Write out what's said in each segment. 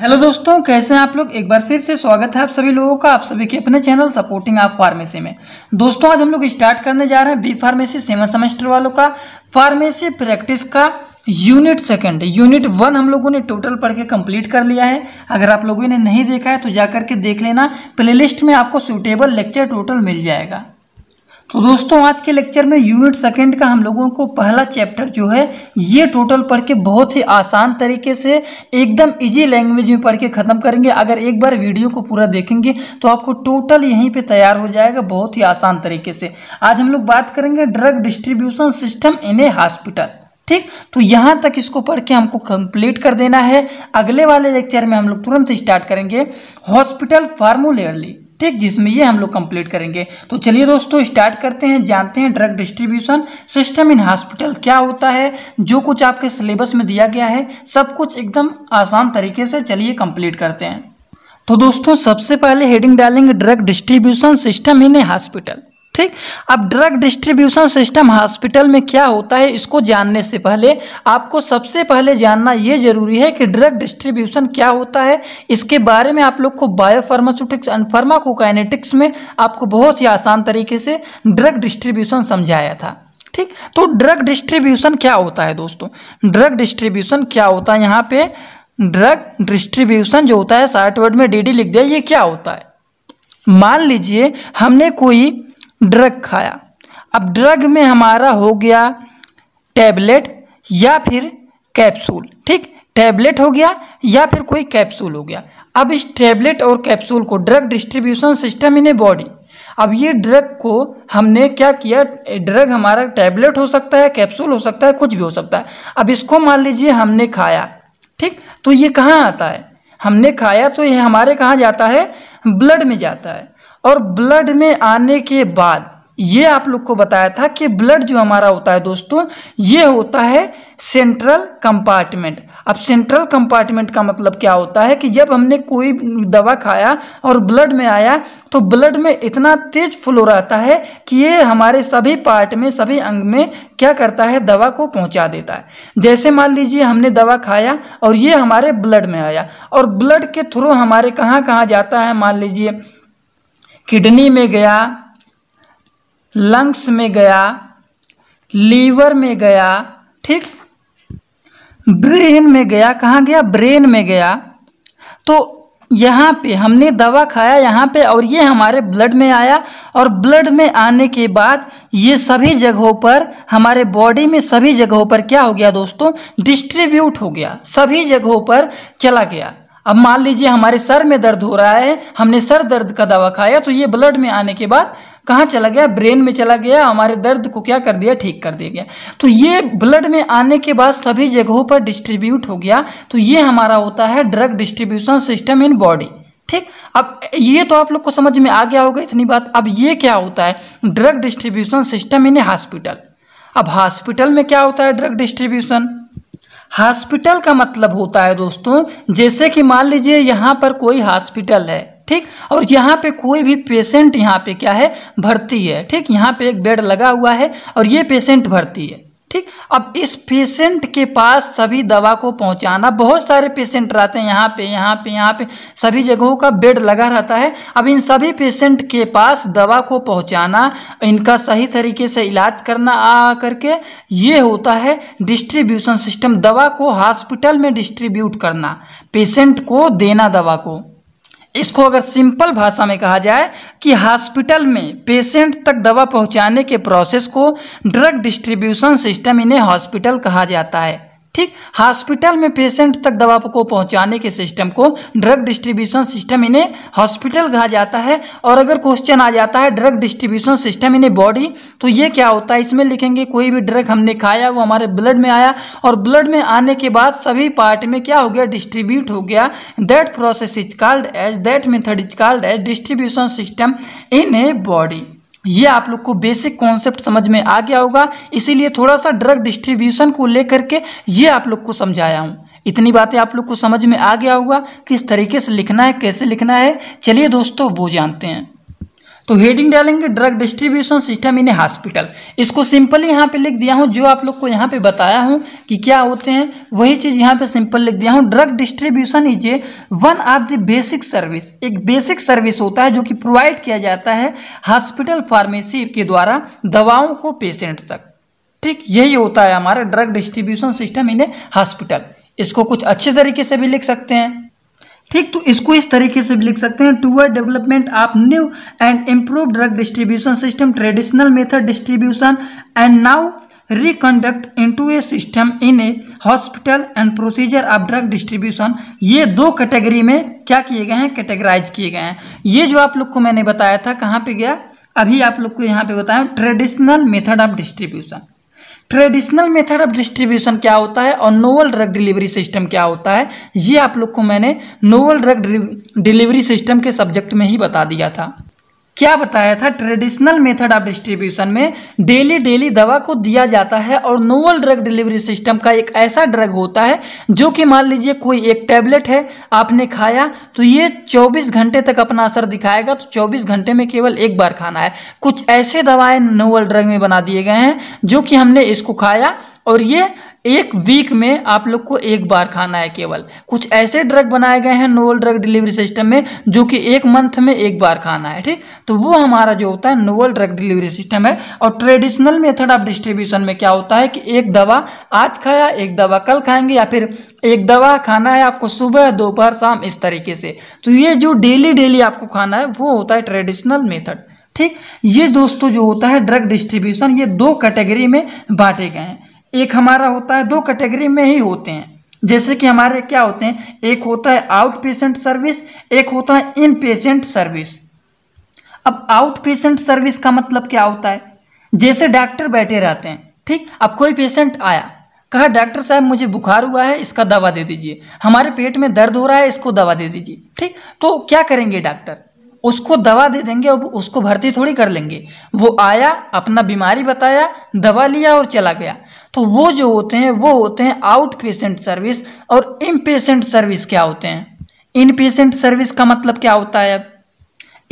hello दोस्तों कैसे हैं आप लोग एक बार फिर से स्वागत है आप सभी लोगों का आप सभी के अपने चैनल सपोर्टिंग आप फार्मेसी में दोस्तों आज हम लोग स्टार्ट करने जा रहे हैं बी फार्मेसी सेवन सेमेस्टर वालों का फार्मेसी प्रैक्टिस का यूनिट सेकंड यूनिट वन हम लोगों ने टोटल पढ़ के कम्प्लीट कर लिया है अगर आप लोगों ने नहीं देखा है तो जा करके देख लेना प्ले में आपको सुटेबल लेक्चर टोटल मिल जाएगा तो दोस्तों आज के लेक्चर में यूनिट सेकंड का हम लोगों को पहला चैप्टर जो है ये टोटल पढ़ के बहुत ही आसान तरीके से एकदम इजी लैंग्वेज में पढ़ के ख़त्म करेंगे अगर एक बार वीडियो को पूरा देखेंगे तो आपको टोटल यहीं पे तैयार हो जाएगा बहुत ही आसान तरीके से आज हम लोग बात करेंगे drug distribution system in a hospital ठीक तो यहाँ तक इसको पढ़ के हमको कंप्लीट कर देना है अगले वाले लेक्चर में हम लोग तुरंत स्टार्ट करेंगे हॉस्पिटल फार्मूलेयरली ठीक जिसमें ये हम लोग कंप्लीट करेंगे तो चलिए दोस्तों स्टार्ट करते हैं जानते हैं drug distribution system in hospital क्या होता है जो कुछ आपके सिलेबस में दिया गया है सब कुछ एकदम आसान तरीके से चलिए कंप्लीट करते हैं तो दोस्तों सबसे पहले हेडिंग डालेंगे drug distribution system in a hospital ठीक अब ड्रग डिस्ट्रीब्यूशन सिस्टम हॉस्पिटल में क्या होता है इसको जानने से पहले आपको सबसे पहले जानना यह जरूरी है कि ड्रग डिस्ट्रीब्यूशन क्या होता है इसके बारे में आप लोग को बायोफार्मास्यूटिक्स एंड फार्माकोकाइनेटिक्स में आपको बहुत ही आसान तरीके से ड्रग डिस्ट्रीब्यूशन समझाया था ठीक तो ड्रग डिस्ट्रीब्यूशन क्या होता है दोस्तों ड्रग डिस्ट्रीब्यूशन क्या होता है यहाँ पे ड्रग डिस्ट्रीब्यूशन जो होता है शॉर्ट वर्ड में डीडी लिख दिया ये क्या होता है मान लीजिए हमने कोई ड्रग खाया अब ड्रग में हमारा हो गया टैबलेट या फिर कैप्सूल ठीक टैबलेट हो गया या फिर कोई कैप्सूल हो गया अब इस टैबलेट और कैप्सूल को drug distribution system in a body अब ये ड्रग को हमने क्या किया ड्रग हमारा टैबलेट हो सकता है कैप्सूल हो सकता है कुछ भी हो सकता है अब इसको मान लीजिए हमने खाया ठीक तो ये कहाँ आता है हमने खाया तो ये हमारे कहाँ जाता है ब्लड में जाता है और ब्लड में आने के बाद ये आप लोग को बताया था कि ब्लड जो हमारा होता है दोस्तों ये होता है सेंट्रल कंपार्टमेंट अब सेंट्रल कंपार्टमेंट का मतलब क्या होता है कि जब हमने कोई दवा खाया और ब्लड में आया तो ब्लड में इतना तेज फ्लो रहता है कि ये हमारे सभी पार्ट में सभी अंग में क्या करता है दवा को पहुंचा देता है जैसे मान लीजिए हमने दवा खाया और ये हमारे ब्लड में आया और ब्लड के थ्रू हमारे कहाँ कहाँ जाता है मान लीजिए किडनी में गया लंग्स में गया लीवर में गया ठीक ब्रेन में गया कहाँ गया ब्रेन में गया तो यहाँ पे हमने दवा खाया यहाँ पे और ये हमारे ब्लड में आया और ब्लड में आने के बाद ये सभी जगहों पर हमारे बॉडी में सभी जगहों पर क्या हो गया दोस्तों डिस्ट्रीब्यूट हो गया सभी जगहों पर चला गया अब मान लीजिए हमारे सर में दर्द हो रहा है हमने सर दर्द का दवा खाया तो ये ब्लड में आने के बाद कहाँ चला गया ब्रेन में चला गया हमारे दर्द को क्या कर दिया ठीक कर दिया गया तो ये ब्लड में आने के बाद सभी जगहों पर डिस्ट्रीब्यूट हो गया तो ये हमारा होता है drug distribution system in body ठीक अब ये तो आप लोग को समझ में आ गया होगा इतनी बात अब ये क्या होता है drug distribution system in a hospital अब हॉस्पिटल में क्या होता है ड्रग डिस्ट्रीब्यूशन हॉस्पिटल का मतलब होता है दोस्तों जैसे कि मान लीजिए यहाँ पर कोई हॉस्पिटल है ठीक और यहाँ पे कोई भी पेशेंट यहाँ पे क्या है भर्ती है ठीक यहाँ पे एक बेड लगा हुआ है और ये पेशेंट भर्ती है ठीक अब इस पेशेंट के पास सभी दवा को पहुंचाना बहुत सारे पेशेंट रहते हैं यहाँ पे यहाँ पे यहाँ पे सभी जगहों का बेड लगा रहता है अब इन सभी पेशेंट के पास दवा को पहुंचाना इनका सही तरीके से इलाज करना आ करके ये होता है डिस्ट्रीब्यूशन सिस्टम दवा को हॉस्पिटल में डिस्ट्रीब्यूट करना पेशेंट को देना दवा को इसको अगर सिंपल भाषा में कहा जाए कि हॉस्पिटल में पेशेंट तक दवा पहुंचाने के प्रोसेस को drug distribution system in hospital कहा जाता है ठीक हॉस्पिटल में पेशेंट तक दवा को पहुंचाने के सिस्टम को drug distribution system in hospital कहा जाता है और अगर क्वेश्चन आ जाता है drug distribution system in body तो ये क्या होता है इसमें लिखेंगे कोई भी ड्रग हमने खाया वो हमारे ब्लड में आया और ब्लड में आने के बाद सभी पार्ट में क्या हो गया डिस्ट्रीब्यूट हो गया that process is called as that method is called as distribution system in a body ये आप लोग को बेसिक कॉन्सेप्ट समझ में आ गया होगा इसीलिए थोड़ा सा ड्रग डिस्ट्रीब्यूशन को लेकर के ये आप लोग को समझाया हूँ इतनी बातें आप लोग को समझ में आ गया होगा किस तरीके से लिखना है कैसे लिखना है चलिए दोस्तों वो जानते हैं तो हेडिंग डालेंगे drug distribution system in hospital इसको सिंपली यहाँ पे लिख दिया हूँ जो आप लोग को यहाँ पे बताया हूँ कि क्या होते हैं वही चीज़ यहाँ पे सिंपल लिख दिया हूँ drug distribution is a one of the basic service एक बेसिक सर्विस होता है जो कि प्रोवाइड किया जाता है हॉस्पिटल फार्मेसी के द्वारा दवाओं को पेशेंट तक ठीक यही होता है हमारा drug distribution system in hospital इसको कुछ अच्छे तरीके से भी लिख सकते हैं ठीक तो इसको इस तरीके से लिख सकते हैं toward development of new and improve drug distribution system traditional method distribution and now reconduct into a system in a hospital and procedure of drug distribution ये दो कैटेगरी में क्या किए गए हैं कैटेगराइज किए गए हैं ये जो आप लोग को मैंने बताया था कहाँ पे गया अभी आप लोग को यहाँ पे बताया traditional method of distribution traditional method of distribution क्या होता है और नोवल ड्रग डिलीवरी सिस्टम क्या होता है ये आप लोग को मैंने नोवल ड्रग डिलीवरी सिस्टम के सब्जेक्ट में ही बता दिया था क्या बताया था ट्रेडिशनल मेथड ऑफ डिस्ट्रीब्यूशन में डेली डेली दवा को दिया जाता है और नोवल ड्रग डिलीवरी सिस्टम का एक ऐसा ड्रग होता है जो कि मान लीजिए कोई एक टैबलेट है आपने खाया तो ये 24 घंटे तक अपना असर दिखाएगा तो 24 घंटे में केवल एक बार खाना है कुछ ऐसे दवाएं नोवल ड्रग में बना दिए गए हैं जो कि हमने इसको खाया और ये एक वीक में आप लोग को एक बार खाना है केवल कुछ ऐसे ड्रग बनाए गए हैं नोवल ड्रग डिलीवरी सिस्टम में जो कि एक मंथ में एक बार खाना है ठीक तो वो हमारा जो होता है नोवल ड्रग डिलीवरी सिस्टम है और ट्रेडिशनल मेथड ऑफ डिस्ट्रीब्यूशन में क्या होता है कि एक दवा आज खाया एक दवा कल खाएंगे या फिर एक दवा खाना है आपको सुबह दोपहर शाम इस तरीके से तो ये जो डेली डेली आपको खाना है वो होता है ट्रेडिशनल मेथड ठीक ये दोस्तों जो होता है ड्रग डिस्ट्रीब्यूशन ये दो कैटेगरी में बांटे गए हैं एक हमारा होता है दो कैटेगरी में ही होते हैं जैसे कि हमारे क्या होते हैं एक होता है आउट पेशेंट सर्विस एक होता है इन पेशेंट सर्विस अब आउट पेशेंट सर्विस का मतलब क्या होता है जैसे डॉक्टर बैठे रहते हैं ठीक अब कोई पेशेंट आया कहा डॉक्टर साहब मुझे बुखार हुआ है इसका दवा दे दीजिए हमारे पेट में दर्द हो रहा है इसको दवा दे दीजिए ठीक तो क्या करेंगे डॉक्टर उसको दवा दे देंगे और उसको भर्ती थोड़ी कर लेंगे वो आया अपना बीमारी बताया दवा लिया और चला गया तो वो जो होते हैं वो होते हैं आउट पेशेंट सर्विस और इम्पेशेंट सर्विस क्या होते हैं इन पेशेंट सर्विस का मतलब क्या होता है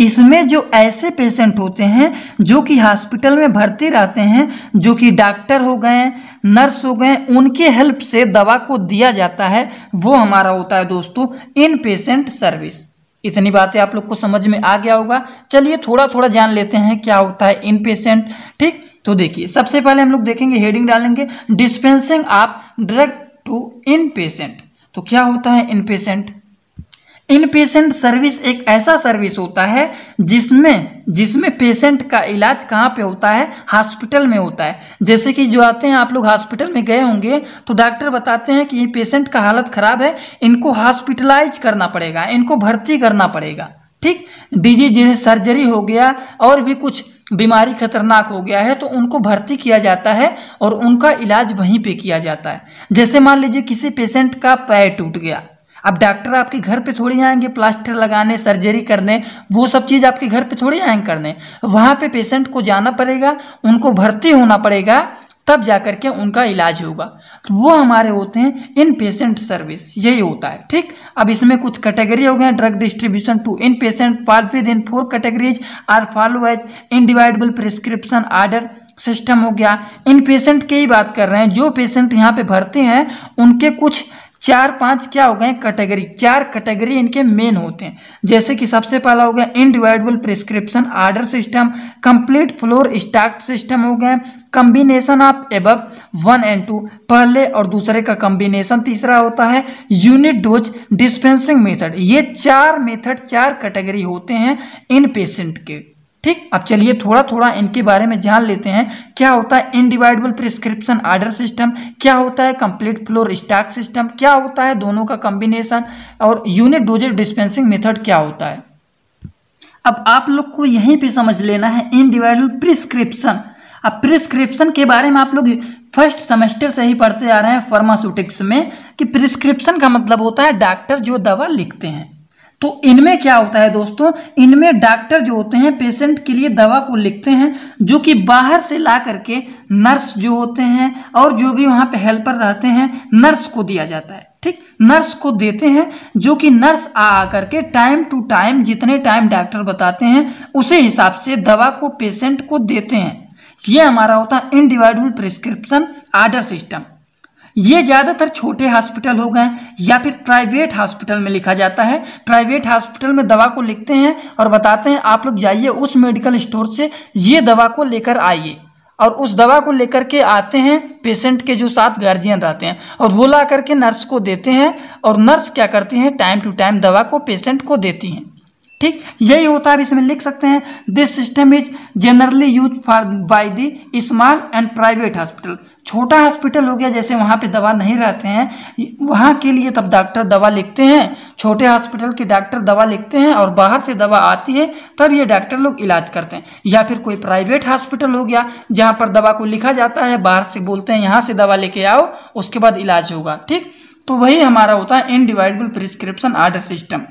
इसमें जो ऐसे पेशेंट होते हैं जो कि हॉस्पिटल में भर्ती रहते हैं जो कि डॉक्टर हो गए नर्स हो गए उनके हेल्प से दवा को दिया जाता है वो हमारा होता है दोस्तों इन पेशेंट सर्विस इतनी बातें आप लोग को समझ में आ गया होगा चलिए थोड़ा थोड़ा जान लेते हैं क्या होता है इन पेशेंट ठीक तो देखिए सबसे पहले हम लोग देखेंगे हेडिंग डालेंगे डिस्पेंसिंग आप ड्रग टू इन पेशेंट तो क्या होता है inpatient inpatient service एक ऐसा सर्विस होता है जिसमें जिसमें पेशेंट का इलाज कहाँ पे होता है हॉस्पिटल में होता है जैसे कि जो आते हैं आप लोग हॉस्पिटल में गए होंगे तो डॉक्टर बताते हैं कि ये पेशेंट का हालत ख़राब है इनको हॉस्पिटलाइज करना पड़ेगा इनको भर्ती करना पड़ेगा ठीक डिजीज जैसे सर्जरी हो गया और भी कुछ बीमारी खतरनाक हो गया है तो उनको भर्ती किया जाता है और उनका इलाज वहीं पे किया जाता है जैसे मान लीजिए किसी पेशेंट का पैर टूट गया अब डॉक्टर आपके घर पे थोड़ी आएंगे प्लास्टर लगाने सर्जरी करने वो सब चीज़ आपके घर पे थोड़ी आएंगे करने वहाँ पे पेशेंट को जाना पड़ेगा उनको भर्ती होना पड़ेगा तब जा कर के उनका इलाज होगा तो वो हमारे होते हैं इन पेशेंट सर्विस यही होता है ठीक अब इसमें कुछ कैटेगरी हो गए हैं drug distribution to inpatient fall within four categories are follow as dividable prescription order system हो गया इन पेशेंट की ही बात कर रहे हैं जो पेशेंट यहाँ पे भरते हैं उनके कुछ चार पांच क्या हो गए कैटेगरी चार कैटेगरी इनके मेन होते हैं जैसे कि सबसे पहला हो गया individual prescription order system complete floor start system हो गए कम्बिनेशन ऑफ एब वन एंड टू पहले और दूसरे का कम्बिनेशन तीसरा होता है यूनिट डोज डिस्पेंसिंग मेथड ये चार मेथड चार कैटेगरी होते हैं इन पेशेंट के ठीक अब चलिए थोड़ा थोड़ा इनके बारे में जान लेते हैं क्या होता है इनडिवाइडेबल प्रिस्क्रिप्शन आर्डर सिस्टम क्या होता है कंप्लीट फ्लोर स्टॉक सिस्टम क्या होता है दोनों का कॉम्बिनेशन और यूनिट डोजेज डिस्पेंसिंग मेथड क्या होता है अब आप लोग को यहीं पे समझ लेना है इनडिवाइडबल प्रिस्क्रिप्शन अब प्रिस्क्रिप्शन के बारे में आप लोग फर्स्ट सेमेस्टर से ही पढ़ते आ रहे हैं फार्मास्यूटिक्स में कि प्रिस्क्रिप्शन का मतलब होता है डॉक्टर जो दवा लिखते हैं तो इनमें क्या होता है दोस्तों इनमें डॉक्टर जो होते हैं पेशेंट के लिए दवा को लिखते हैं जो कि बाहर से ला करके नर्स जो होते हैं और जो भी वहाँ पे हेल्पर रहते हैं नर्स को दिया जाता है ठीक नर्स को देते हैं जो कि नर्स आ आकर के टाइम टू टाइम जितने टाइम डॉक्टर बताते हैं उसी हिसाब से दवा को पेशेंट को देते हैं ये हमारा होता है इनडिवाइडेबल प्रिस्क्रिप्शन आर्डर सिस्टम ये ज़्यादातर छोटे हॉस्पिटल हो गए या फिर प्राइवेट हॉस्पिटल में लिखा जाता है प्राइवेट हॉस्पिटल में दवा को लिखते हैं और बताते हैं आप लोग जाइए उस मेडिकल स्टोर से ये दवा को लेकर आइए और उस दवा को लेकर के आते हैं पेशेंट के जो साथ गार्जियन रहते हैं और वो ला करके नर्स को देते हैं और नर्स क्या करती हैं टाइम टू टाइम दवा को पेशेंट को देती हैं ठीक यही होता है इसमें लिख सकते हैं this system is generally use for by the small and private hospital छोटा हॉस्पिटल हो गया जैसे वहाँ पे दवा नहीं रहते हैं वहाँ के लिए तब डॉक्टर दवा लिखते हैं छोटे हॉस्पिटल के डॉक्टर दवा लिखते हैं और बाहर से दवा आती है तब ये डॉक्टर लोग इलाज करते हैं या फिर कोई प्राइवेट हॉस्पिटल हो गया जहाँ पर दवा को लिखा जाता है बाहर से बोलते हैं यहाँ से दवा लेके आओ उसके बाद इलाज होगा ठीक तो वही हमारा होता है इनडिवाइडेबल प्रिस्क्रिप्शन आर्डर सिस्टम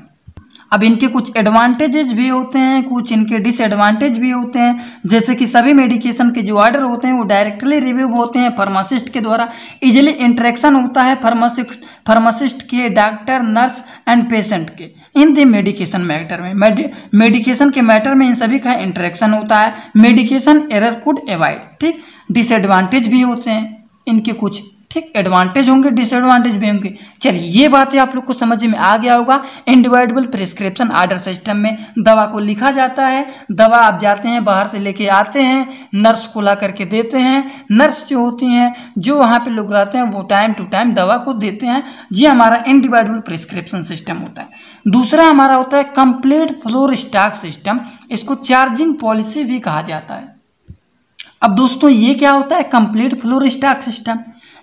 अब इनके कुछ एडवांटेजेस भी होते हैं कुछ इनके डिसएडवांटेज भी होते हैं जैसे कि सभी मेडिकेशन के जो ऑर्डर होते हैं वो डायरेक्टली रिव्यू होते हैं फार्मासिस्ट के द्वारा इजीली इंट्रैक्शन होता है फार्मासिस्ट फार्मासिस्ट के डॉक्टर नर्स एंड पेशेंट के इन द मेडिकेशन मैटर में मेडिकेशन के मैटर में इन सभी का इंट्रैक्शन होता है मेडिकेशन एरर कुड एवॉइड ठीक डिसएडवांटेज भी होते हैं इनके कुछ ठीक एडवांटेज होंगे डिसएडवांटेज भी होंगे चलिए ये बातें आप लोग को समझ में आ गया होगा इंडिविजुअल प्रिस्क्रिप्शन आर्डर सिस्टम में दवा को लिखा जाता है दवा आप जाते हैं बाहर से लेके आते हैं नर्स को ला करके देते हैं नर्स जो होती हैं जो वहाँ पे लोग रहते हैं वो टाइम टू टाइम दवा को देते हैं ये हमारा इंडिविजुअल प्रिस्क्रिप्शन सिस्टम होता है दूसरा हमारा होता है कंप्लीट फ्लोर स्टॉक सिस्टम इसको चार्जिंग पॉलिसी भी कहा जाता है अब दोस्तों ये क्या होता है कंप्लीट फ्लोर स्टॉक सिस्टम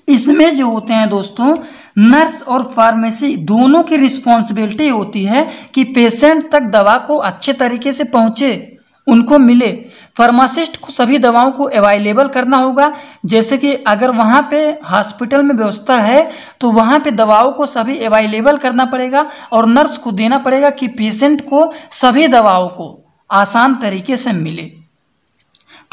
इसमें जो होते हैं दोस्तों नर्स और फार्मेसी दोनों की रिस्पॉन्सिबिलिटी होती है कि पेशेंट तक दवा को अच्छे तरीके से पहुँचे उनको मिले फार्मासिस्ट को सभी दवाओं को अवेलेबल करना होगा जैसे कि अगर वहाँ पे हॉस्पिटल में व्यवस्था है तो वहाँ पे दवाओं को सभी अवेलेबल करना पड़ेगा और नर्स को देना पड़ेगा कि पेशेंट को सभी दवाओं को आसान तरीके से मिले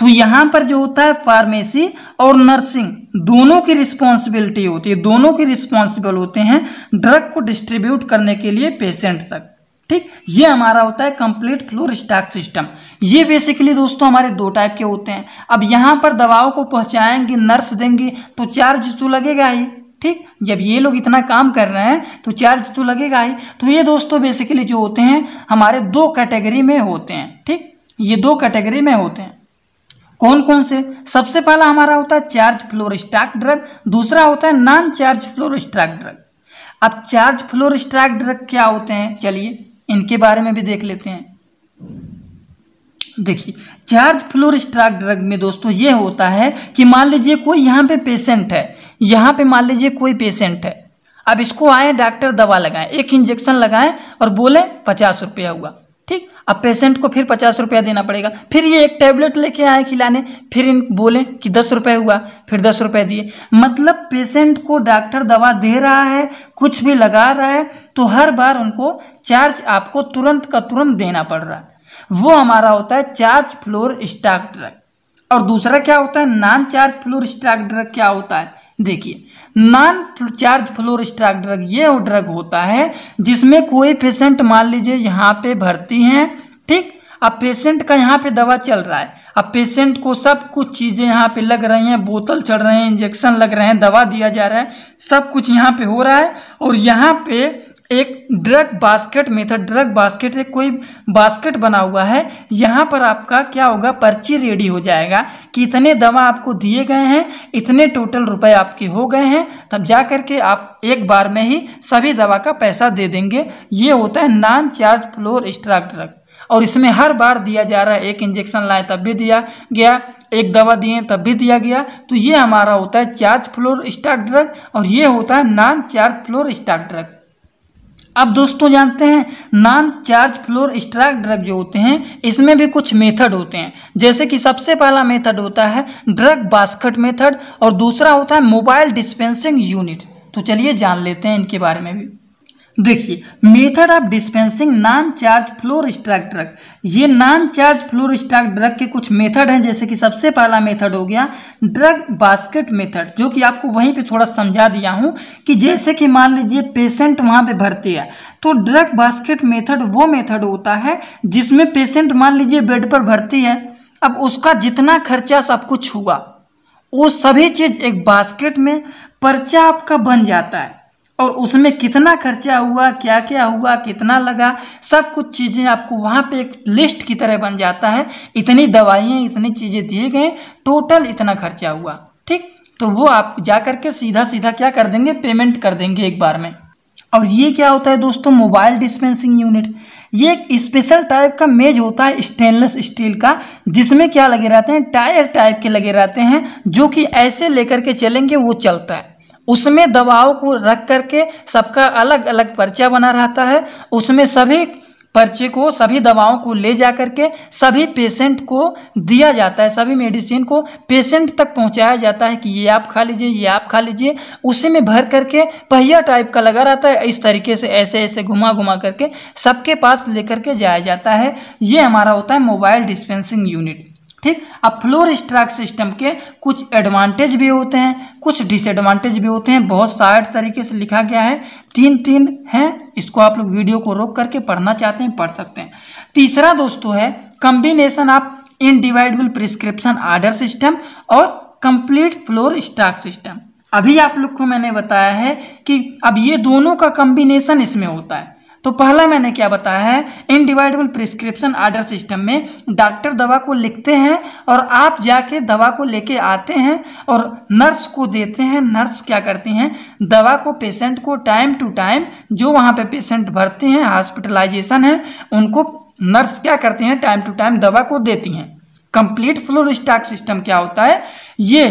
तो यहाँ पर जो होता है फार्मेसी और नर्सिंग दोनों की रिस्पॉन्सिबिलिटी होती है दोनों की रिस्पॉन्सिबल होते हैं ड्रग को डिस्ट्रीब्यूट करने के लिए पेशेंट तक ठीक ये हमारा होता है कंप्लीट फ्लोर स्टॉक सिस्टम ये बेसिकली दोस्तों हमारे दो टाइप के होते हैं अब यहाँ पर दवाओं को पहुँचाएंगे नर्स देंगे तो चार्ज तो लगेगा ही ठीक जब ये लोग इतना काम कर रहे हैं तो चार्ज तो लगेगा ही तो ये दोस्तों बेसिकली जो होते हैं हमारे दो कैटेगरी में होते हैं ठीक ये दो कैटेगरी में होते हैं कौन कौन से सबसे पहला हमारा होता है चार्ज फ्लोरस्टाक ड्रग दूसरा होता है नॉन चार्ज फ्लोरस्टाक ड्रग अब चार्ज फ्लोरस्टाक ड्रग क्या होते हैं चलिए इनके बारे में भी देख लेते हैं देखिए चार्ज स्ट्राक ड्रग में दोस्तों ये होता है कि मान लीजिए कोई यहाँ पे पेशेंट है यहाँ पे मान लीजिए कोई पेशेंट है अब इसको आए डॉक्टर दवा लगाएं एक इंजेक्शन लगाएं और बोले पचास रुपया हुआ ठीक अब पेशेंट को फिर पचास रुपया देना पड़ेगा फिर ये एक टैबलेट लेके आए खिलाने फिर इन बोले कि दस रुपये हुआ फिर दस रुपये दिए मतलब पेशेंट को डॉक्टर दवा दे रहा है कुछ भी लगा रहा है तो हर बार उनको चार्ज आपको तुरंत का तुरंत देना पड़ रहा है वो हमारा होता है चार्ज फ्लोर स्टाक ड्रग और दूसरा क्या होता है non charge floor stock drug क्या होता है देखिए नॉन चार्ज फ्लोरिस्टाक ड्रग ये वो ड्रग होता है जिसमें कोई पेशेंट मान लीजिए यहाँ पे भर्ती हैं ठीक अब पेशेंट का यहाँ पे दवा चल रहा है अब पेशेंट को सब कुछ चीज़ें यहाँ पे लग रही हैं बोतल चढ़ रहे हैं इंजेक्शन लग रहे हैं दवा दिया जा रहा है सब कुछ यहाँ पे हो रहा है और यहाँ पे एक drug basket method drug basket एक कोई बास्केट बना हुआ है यहाँ पर आपका क्या होगा पर्ची रेडी हो जाएगा कि इतने दवा आपको दिए गए हैं इतने टोटल रुपए आपके हो गए हैं तब जा करके आप एक बार में ही सभी दवा का पैसा दे देंगे ये होता है non charge floor stock drug और इसमें हर बार दिया जा रहा है एक इंजेक्शन लाए तब भी दिया गया एक दवा दिए तब भी दिया गया तो ये हमारा होता है चार्ज फ्लोर स्टाक ड्रग और ये होता है non charge floor stock drug अब दोस्तों जानते हैं non charge floor stock drug जो होते हैं इसमें भी कुछ मेथड होते हैं जैसे कि सबसे पहला मेथड होता है ड्रग बास्केट मेथड और दूसरा होता है मोबाइल डिस्पेंसिंग यूनिट तो चलिए जान लेते हैं इनके बारे में भी देखिए method of dispensing non charge floor stock drug ये non charge floor stock drug के कुछ मेथड हैं जैसे कि सबसे पहला मेथड हो गया ड्रग बास्केट मेथड जो कि आपको वहीं पे थोड़ा समझा दिया हूँ कि जैसे कि मान लीजिए पेशेंट वहाँ पे भर्ती है तो ड्रग बास्केट मेथड वो मेथड होता है जिसमें पेशेंट मान लीजिए बेड पर भर्ती है अब उसका जितना खर्चा सब कुछ हुआ वो सभी चीज़ एक बास्केट में पर्चा आपका बन जाता है और उसमें कितना खर्चा हुआ क्या क्या हुआ कितना लगा सब कुछ चीज़ें आपको वहाँ पे एक लिस्ट की तरह बन जाता है इतनी दवाइयाँ इतनी चीज़ें दिए गए टोटल इतना खर्चा हुआ ठीक तो वो आप जा करके सीधा सीधा क्या कर देंगे पेमेंट कर देंगे एक बार में और ये क्या होता है दोस्तों मोबाइल डिस्पेंसिंग यूनिट ये एक स्पेशल टाइप का मेज होता है स्टेनलेस स्टील का जिसमें क्या लगे रहते हैं टायर टाइप के लगे रहते हैं जो कि ऐसे लेकर के चलेंगे वो चलता है उसमें दवाओं को रख करके सबका अलग अलग पर्चा बना रहता है उसमें सभी पर्चे को सभी दवाओं को ले जा करके सभी पेशेंट को दिया जाता है सभी मेडिसिन को पेशेंट तक पहुंचाया जाता है कि ये आप खा लीजिए ये आप खा लीजिए उसी में भर करके पहिया टाइप का लगा रहता है इस तरीके से ऐसे ऐसे घुमा घुमा करके सबके पास लेकर के जाया जाता है ये हमारा होता है मोबाइल डिस्पेंसिंग यूनिट ठीक अब फ्लोर स्ट्राइक सिस्टम के कुछ एडवांटेज भी होते हैं कुछ डिसएडवांटेज भी होते हैं बहुत साइड तरीके से लिखा गया है तीन तीन हैं इसको आप लोग वीडियो को रोक करके पढ़ना चाहते हैं पढ़ सकते हैं तीसरा दोस्तों है combination of individual prescription order system और कंप्लीट फ्लोर स्टाक सिस्टम अभी आप लोग को मैंने बताया है कि अब ये दोनों का कम्बिनेशन इसमें होता है तो पहला मैंने क्या बताया है इनडिवाइडेबल प्रिस्क्रिप्शन आर्डर सिस्टम में डॉक्टर दवा को लिखते हैं और आप जाके दवा को लेके आते हैं और नर्स को देते हैं नर्स क्या करती हैं दवा को पेशेंट को टाइम टू टाइम जो वहाँ पे पेशेंट भरते हैं हॉस्पिटलाइजेशन है उनको नर्स क्या करती हैं टाइम टू टाइम दवा को देती हैं कंप्लीट फ्लोर स्टॉक सिस्टम क्या होता है ये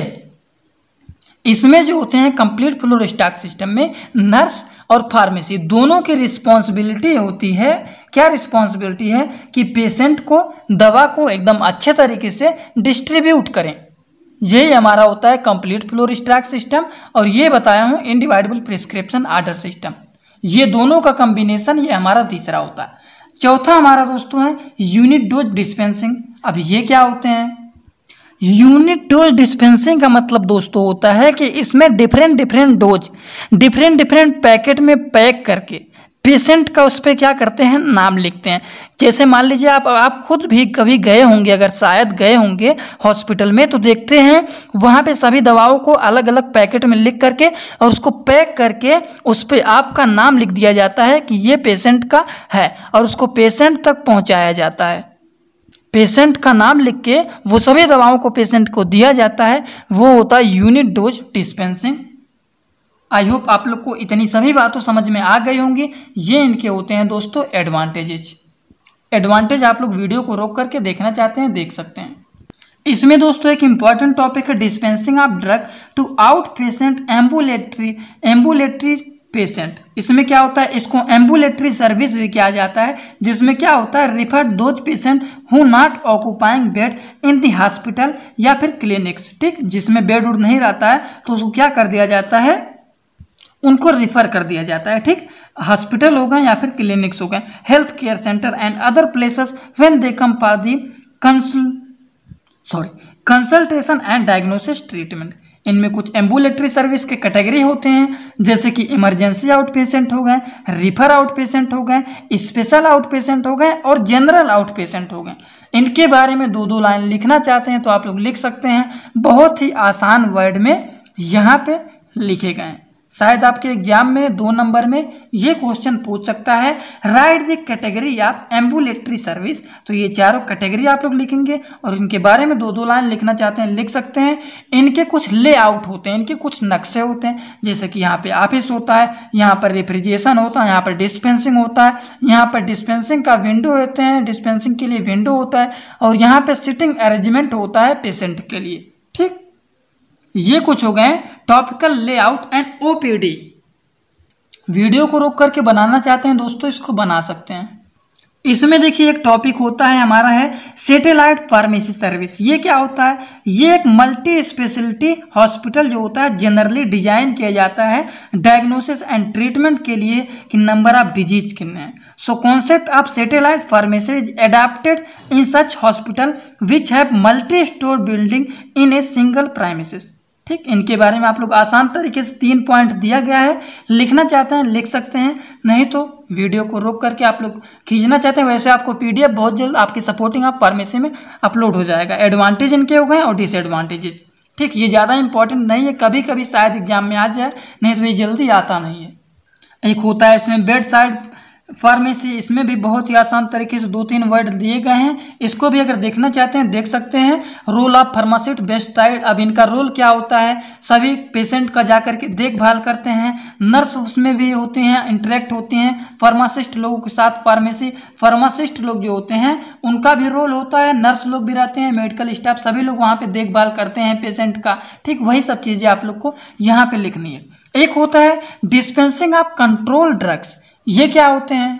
इसमें जो होते हैं कंप्लीट फ्लोर स्टॉक सिस्टम में नर्स और फार्मेसी दोनों की रिस्पॉन्सिबिलिटी होती है क्या रिस्पॉन्सिबिलिटी है कि पेशेंट को दवा को एकदम अच्छे तरीके से डिस्ट्रीब्यूट करें यही हमारा होता है कंप्लीट फ्लोर स्टॉक सिस्टम और ये बताया हूँ इनडिवाइडेबल प्रिस्क्रिप्शन आर्डर सिस्टम ये दोनों का कम्बिनेशन ये हमारा तीसरा होता है चौथा हमारा दोस्तों है यूनिट डोज डिस्पेंसिंग अब ये क्या होते हैं यूनिट डोज डिस्पेंसिंग का मतलब दोस्तों होता है कि इसमें different different dose different different packet में पैक करके पेशेंट का उस पर क्या करते हैं नाम लिखते हैं जैसे मान लीजिए आप आप खुद भी कभी गए होंगे अगर शायद गए होंगे हॉस्पिटल में तो देखते हैं वहाँ पे सभी दवाओं को अलग अलग पैकेट में लिख करके और उसको पैक करके उस पर आपका नाम लिख दिया जाता है कि ये पेशेंट का है और उसको पेशेंट तक पहुँचाया जाता है पेशेंट का नाम लिख के वो सभी दवाओं को पेशेंट को दिया जाता है वो होता है unit dose dispensing I hope आप लोग को इतनी सभी बातों समझ में आ गई होंगी ये इनके होते हैं दोस्तों एडवांटेजेज एडवांटेज आप लोग वीडियो को रोक करके देखना चाहते हैं देख सकते हैं इसमें दोस्तों एक इम्पॉर्टेंट टॉपिक है dispensing of drug to outpatient ambulatory ambulatory patient इसमें क्या होता है इसको एम्बुलेटरी सर्विस भी किया जाता है जिसमें क्या होता है refer those patient who not occupying bed in the hospital या फिर क्लिनिक्स ठीक जिसमें बेड उड नहीं रहता है तो उसको क्या कर दिया जाता है उनको रिफर कर दिया जाता है ठीक हॉस्पिटल हो गए या फिर क्लिनिक्स हो गए health care center and other places when they come for the consul sorry consultation and diagnosis treatment इनमें कुछ एम्बुलेटरी सर्विस के कैटेगरी होते हैं जैसे कि इमरजेंसी आउट पेशेंट हो गए रिफर आउट पेशेंट हो गए स्पेशल आउट पेशेंट हो गए और जनरल आउट पेशेंट हो गए इनके बारे में दो दो लाइन लिखना चाहते हैं तो आप लोग लिख सकते हैं बहुत ही आसान वर्ड में यहाँ पे लिखे गए हैं शायद आपके एग्जाम में दो नंबर में ये क्वेश्चन पूछ सकता है write the category of ambulatory service तो ये चारों कैटेगरी आप लोग लिखेंगे और इनके बारे में दो दो लाइन लिखना चाहते हैं लिख सकते हैं इनके कुछ लेआउट होते हैं इनके कुछ नक्शे होते हैं जैसे कि यहाँ पे ऑफिस होता है यहाँ पर रेफ्रिजरेशन होता है यहाँ पर डिस्पेंसिंग होता है यहाँ पर डिस्पेंसिंग का विंडो होते हैं डिस्पेंसिंग के लिए विंडो होता है और यहाँ पर सिटिंग अरेंजमेंट होता है पेशेंट के लिए ठीक ये कुछ हो गए topical layout and OPD video को रोक करके बनाना चाहते हैं दोस्तों इसको बना सकते हैं इसमें देखिए एक टॉपिक होता है हमारा है सेटेलाइट फार्मेसी सर्विस ये क्या होता है ये एक मल्टी स्पेशलिटी हॉस्पिटल जो होता है जनरली डिजाइन किया जाता है डायग्नोसिस एंड ट्रीटमेंट के लिए कि नंबर ऑफ डिजीज कितने हैं so concept of satellite pharmacy is adapted in such hospital which have multi storey building in a single premises ठीक इनके बारे में आप लोग आसान तरीके से तीन पॉइंट दिया गया है लिखना चाहते हैं लिख सकते हैं नहीं तो वीडियो को रोक करके आप लोग खींचना चाहते हैं वैसे आपको पीडीएफ बहुत जल्द आपकी सपोर्टिंग आप फार्मेसी में अपलोड हो जाएगा एडवांटेज इनके हो गए और डिसएडवांटेजेज ठीक ये ज़्यादा इंपॉर्टेंट नहीं है कभी कभी शायद एग्जाम में आ जाए नहीं तो ये जल्दी आता नहीं है एक होता है इसमें बेड साइड फार्मेसी इसमें भी बहुत ही आसान तरीके से दो तीन वर्ड दिए गए हैं इसको भी अगर देखना चाहते हैं देख सकते हैं रोल ऑफ फार्मासिट बेस्टाइड अब इनका रोल क्या होता है सभी पेशेंट का जाकर के देखभाल करते हैं नर्स उसमें भी होते हैं इंटरेक्ट होते हैं फार्मासिस्ट लोगों के साथ फार्मेसी फार्मासिस्ट लोग जो होते हैं उनका भी रोल होता है नर्स लोग भी रहते हैं मेडिकल स्टाफ सभी लोग वहाँ पर देखभाल करते हैं पेशेंट का ठीक वही सब चीज़ें आप लोग को यहाँ पर लिखनी है एक होता है डिस्पेंसिंग ऑफ कंट्रोल ड्रग्स ये क्या होते हैं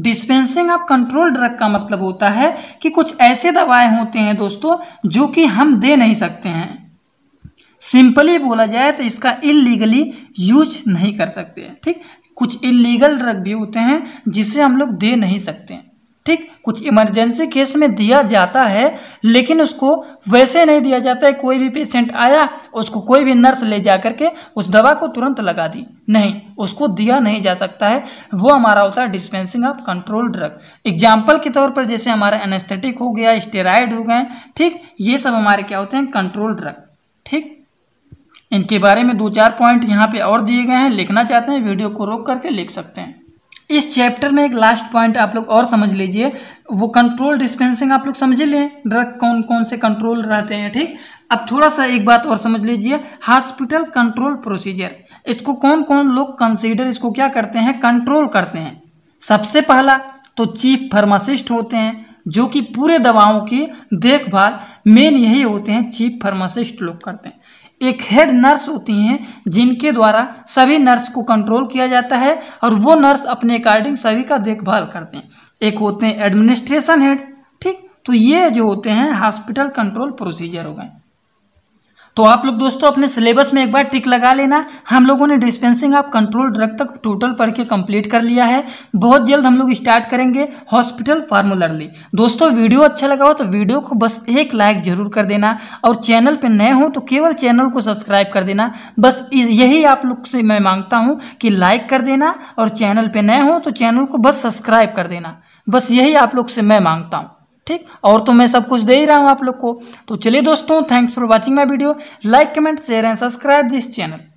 डिस्पेंसिंग ऑफ कंट्रोल ड्रग का मतलब होता है कि कुछ ऐसे दवाएं होते हैं दोस्तों जो कि हम दे नहीं सकते हैं सिंपली बोला जाए तो इसका इलीगली यूज नहीं कर सकते ठीक कुछ इलीगल ड्रग भी होते हैं जिसे हम लोग दे नहीं सकते हैं ठीक कुछ इमरजेंसी केस में दिया जाता है लेकिन उसको वैसे नहीं दिया जाता है कोई भी पेशेंट आया उसको कोई भी नर्स ले जा करके उस दवा को तुरंत लगा दी नहीं उसको दिया नहीं जा सकता है वो हमारा होता है dispensing of control drug example के तौर पर जैसे हमारा एनेस्थेटिक हो गया स्टेराइड हो गए ठीक ये सब हमारे क्या होते हैं कंट्रोल ड्रग ठीक इनके बारे में दो चार पॉइंट यहाँ पे और दिए गए हैं लिखना चाहते हैं वीडियो को रोक करके लिख सकते हैं इस चैप्टर में एक लास्ट पॉइंट आप लोग और समझ लीजिए वो कंट्रोल डिस्पेंसिंग आप लोग समझ लें ड्रग कौन कौन से कंट्रोल रहते हैं ठीक अब थोड़ा सा एक बात और समझ लीजिए हॉस्पिटल कंट्रोल प्रोसीजर इसको कौन कौन लोग कंसीडर इसको क्या करते हैं कंट्रोल करते हैं सबसे पहला तो चीफ फार्मासिस्ट होते हैं जो कि पूरे दवाओं की देखभाल मेन यही होते हैं चीफ फार्मासिस्ट लोग करते हैं एक हेड नर्स होती हैं जिनके द्वारा सभी नर्स को कंट्रोल किया जाता है और वो नर्स अपने अकॉर्डिंग सभी का देखभाल करते हैं एक होते हैं एडमिनिस्ट्रेशन हेड ठीक तो ये जो होते हैं हॉस्पिटल कंट्रोल प्रोसीजर हो गए तो आप लोग दोस्तों अपने सिलेबस में एक बार टिक लगा लेना हम लोगों ने डिस्पेंसिंग ऑफ कंट्रोल ड्रग तक टोटल पढ़ के कंप्लीट कर लिया है बहुत जल्द हम लोग स्टार्ट करेंगे हॉस्पिटल फार्मुलरली दोस्तों वीडियो अच्छा लगा हो तो वीडियो को बस एक लाइक जरूर कर देना और चैनल पर नए हो तो केवल चैनल को सब्सक्राइब तो कर देना बस यही आप लोग से मैं मांगता हूँ कि लाइक कर देना और चैनल पर नए हो तो चैनल को बस सब्सक्राइब कर देना बस यही आप लोग से मैं मांगता हूँ ठीक और तो मैं सब कुछ दे ही रहा हूँ आप लोग को तो चलिए दोस्तों thanks for watching my video like comment share and subscribe this channel